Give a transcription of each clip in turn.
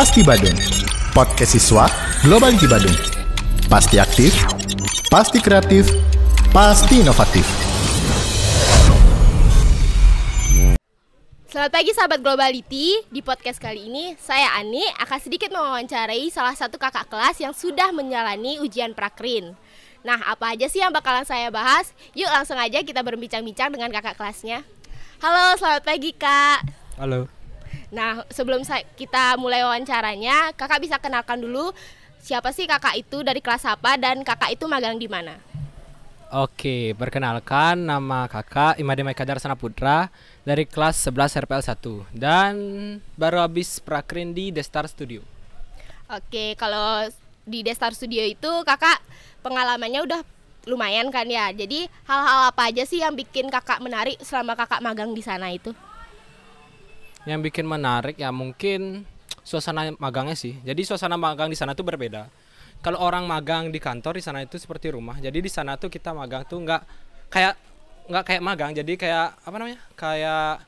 Pasti Badung. Podcast siswa Global di Badung. Pasti aktif, pasti kreatif, pasti inovatif. Selamat pagi sahabat Globality. Di podcast kali ini, saya Ani akan sedikit mewawancarai salah satu kakak kelas yang sudah menjalani ujian prakrin. Nah, apa aja sih yang bakalan saya bahas? Yuk langsung aja kita berbincang-bincang dengan kakak kelasnya. Halo, selamat pagi kak. Halo. Nah, sebelum kita mulai wawancaranya, kakak bisa kenalkan dulu siapa sih kakak itu dari kelas apa dan kakak itu magang di mana? Oke, perkenalkan nama kakak Imade Maikadar Putra dari kelas 11 RPL 1 dan baru habis prakrin di Star Studio. Oke, kalau di Star Studio itu kakak pengalamannya udah lumayan kan ya. Jadi hal-hal apa aja sih yang bikin kakak menarik selama kakak magang di sana itu? yang bikin menarik ya mungkin suasana magangnya sih jadi suasana magang di sana tuh berbeda kalau orang magang di kantor di sana itu seperti rumah jadi di sana tuh kita magang tuh nggak kayak nggak kayak magang jadi kayak apa namanya kayak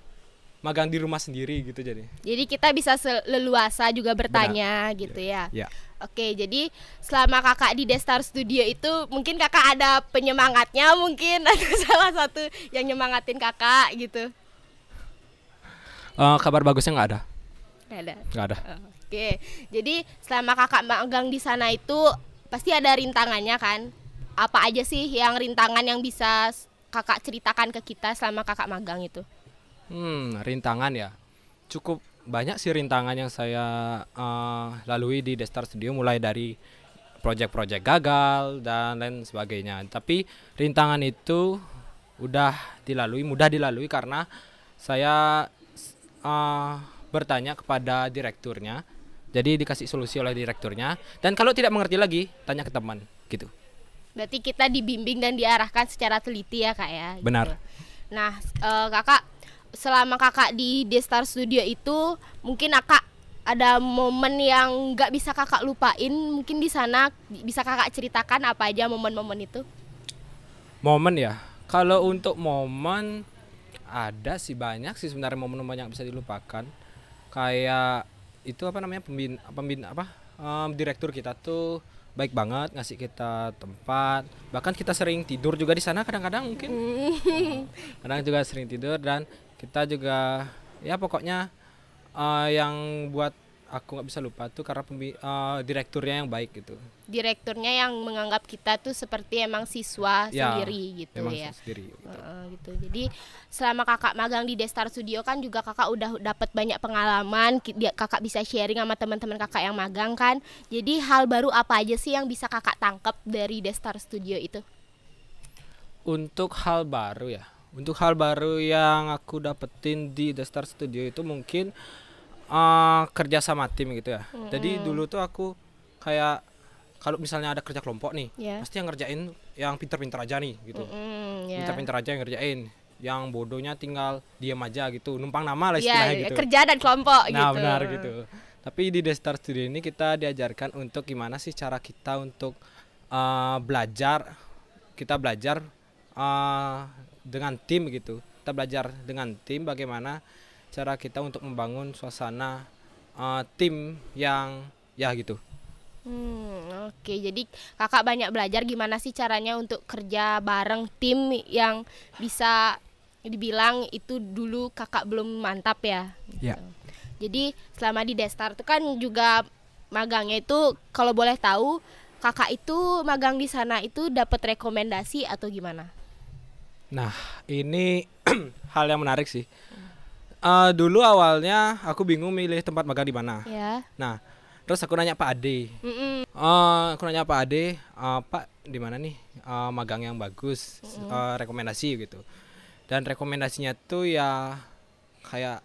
magang di rumah sendiri gitu jadi. Jadi kita bisa leluasa juga bertanya Benar. Iya. gitu ya. ya. Oke, jadi selama kakak di Destar Studio itu mungkin kakak ada penyemangatnya mungkin ada salah satu yang nyemangatin kakak gitu uh, kabar bagusnya nggak ada? Nggak ada. Nggak ada. Oke, jadi selama kakak magang di sana itu pasti ada rintangannya kan? Apa aja sih yang rintangan yang bisa kakak ceritakan ke kita selama kakak magang itu? Hmm, rintangan ya. Cukup banyak sih rintangan yang saya uh, lalui di Destar Studio mulai dari proyek-proyek gagal dan lain sebagainya. Tapi rintangan itu udah dilalui, mudah dilalui karena saya uh, bertanya kepada direkturnya. Jadi dikasih solusi oleh direkturnya dan kalau tidak mengerti lagi tanya ke teman gitu. Berarti kita dibimbing dan diarahkan secara teliti ya kak ya. Gitu. Benar. Nah uh, kakak selama kakak di Destar Studio itu mungkin kakak ada momen yang nggak bisa kakak lupain mungkin di sana bisa kakak ceritakan apa aja momen-momen itu momen ya kalau untuk momen ada sih banyak sih sebenarnya momen-momen yang bisa dilupakan kayak itu apa namanya pembina pembina apa um, direktur kita tuh baik banget ngasih kita tempat bahkan kita sering tidur juga di sana kadang-kadang mungkin mm. kadang juga sering tidur dan kita juga ya pokoknya uh, yang buat aku nggak bisa lupa tuh karena pembi uh, direkturnya yang baik gitu. Direkturnya yang menganggap kita tuh seperti emang siswa ya, sendiri gitu ya. Sendiri, gitu. Uh, gitu. Jadi selama kakak magang di Destar Studio kan juga kakak udah dapat banyak pengalaman, kakak bisa sharing sama teman-teman kakak yang magang kan. Jadi hal baru apa aja sih yang bisa kakak tangkap dari Destar Studio itu? Untuk hal baru ya. Untuk hal baru yang aku dapetin di Destar Studio itu mungkin Eh, kerja sama tim gitu ya. Mm-hmm. Jadi dulu tuh aku kayak kalau misalnya ada kerja kelompok nih, yeah. pasti yang ngerjain yang pinter-pinter aja nih gitu. Mm-hmm, yeah. Pinter-pinter aja yang ngerjain. Yang bodohnya tinggal diam aja gitu, numpang nama lah iya, istilahnya yeah, gitu. kerja dan kelompok nah, gitu. Nah, benar gitu. Tapi di Star Studio ini kita diajarkan untuk gimana sih cara kita untuk uh, belajar kita belajar uh, dengan tim gitu. Kita belajar dengan tim bagaimana cara kita untuk membangun suasana uh, tim yang ya gitu. Hmm, oke. Okay. Jadi kakak banyak belajar gimana sih caranya untuk kerja bareng tim yang bisa dibilang itu dulu kakak belum mantap ya. Iya. Yeah. Gitu. Jadi selama di Destar itu kan juga magangnya itu kalau boleh tahu kakak itu magang di sana itu dapat rekomendasi atau gimana? Nah, ini hal yang menarik sih uh, dulu awalnya aku bingung milih tempat magang di mana. Ya. Nah, terus aku nanya Pak Ade. Mm -mm. Uh, aku nanya Pak Ade, uh, Pak di mana nih uh, magang yang bagus, mm -mm. Uh, rekomendasi gitu. Dan rekomendasinya tuh ya kayak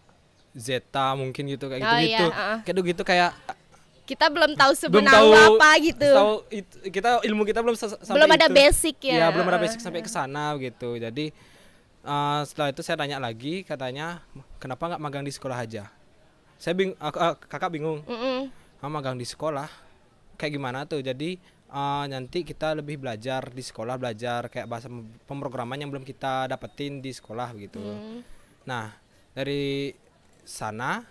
Zeta mungkin gitu kayak oh, gitu-gitu. Iya, uh. Kayak gitu kayak kita belum tahu sebenarnya belum tahu, apa gitu. Tahu itu, kita ilmu kita belum sampai Belum ada itu. basic ya. Ya, belum ada basic sampai ke sana gitu. Jadi uh, setelah itu saya tanya lagi katanya kenapa nggak magang di sekolah aja saya bing uh, uh, kakak bingung mm -mm. magang di sekolah kayak gimana tuh jadi uh, nanti kita lebih belajar di sekolah belajar kayak bahasa pemrograman yang belum kita dapetin di sekolah gitu mm. nah dari sana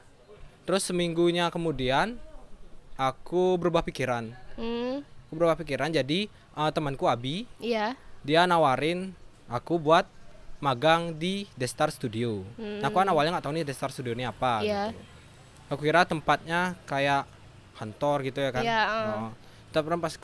terus seminggunya kemudian aku berubah pikiran mm. aku berubah pikiran jadi uh, temanku Abi yeah. dia nawarin aku buat magang di The Star Studio. Hmm. Nah, aku kan awalnya nggak tahu nih The Star Studio ini apa. Yeah. Gitu. Aku kira tempatnya kayak kantor gitu ya kan. Yeah, oh. uh. oh. Tapi pas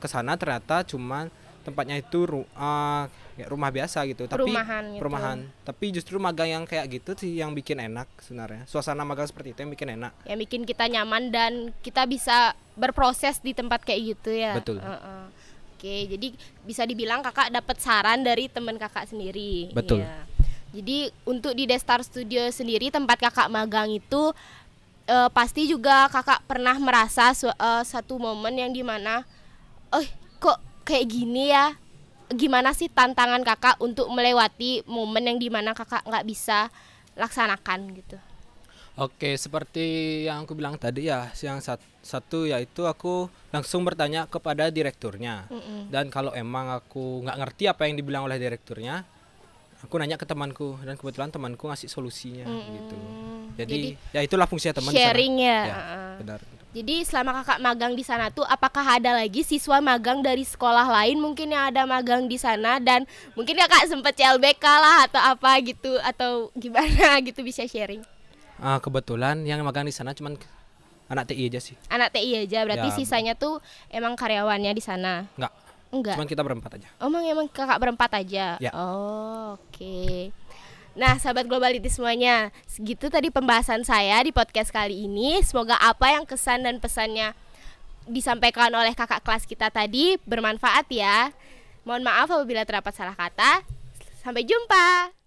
ke sana ternyata cuma tempatnya itu ru uh, rumah biasa gitu tapi perumahan, gitu. perumahan tapi justru magang yang kayak gitu sih yang bikin enak sebenarnya suasana magang seperti itu yang bikin enak yang bikin kita nyaman dan kita bisa berproses di tempat kayak gitu ya betul uh -uh. Oke, jadi bisa dibilang kakak dapat saran dari teman kakak sendiri. Betul. Ya. Jadi untuk di Destar Studio sendiri tempat kakak magang itu uh, pasti juga kakak pernah merasa su uh, satu momen yang dimana, oh kok kayak gini ya? Gimana sih tantangan kakak untuk melewati momen yang dimana kakak nggak bisa laksanakan gitu? Oke, seperti yang aku bilang tadi ya, yang satu yaitu aku langsung bertanya kepada direkturnya. Mm -mm. Dan kalau emang aku nggak ngerti apa yang dibilang oleh direkturnya, aku nanya ke temanku dan kebetulan temanku ngasih solusinya mm -mm. gitu. Jadi, Jadi ya itulah fungsi teman sharing ya. Benar. Jadi selama kakak magang di sana tuh apakah ada lagi siswa magang dari sekolah lain mungkin yang ada magang di sana dan mungkin kakak sempet CLBK lah atau apa gitu atau gimana gitu bisa sharing? Uh, kebetulan yang magang di sana cuman anak TI aja sih. Anak TI aja, berarti ya. sisanya tuh emang karyawannya di sana. Enggak. Enggak. Cuman kita berempat aja. Oh, emang emang kakak berempat aja. Ya. Oh, oke. Okay. Nah, sahabat globaliti semuanya, segitu tadi pembahasan saya di podcast kali ini. Semoga apa yang kesan dan pesannya disampaikan oleh kakak kelas kita tadi bermanfaat ya. Mohon maaf apabila terdapat salah kata. Sampai jumpa.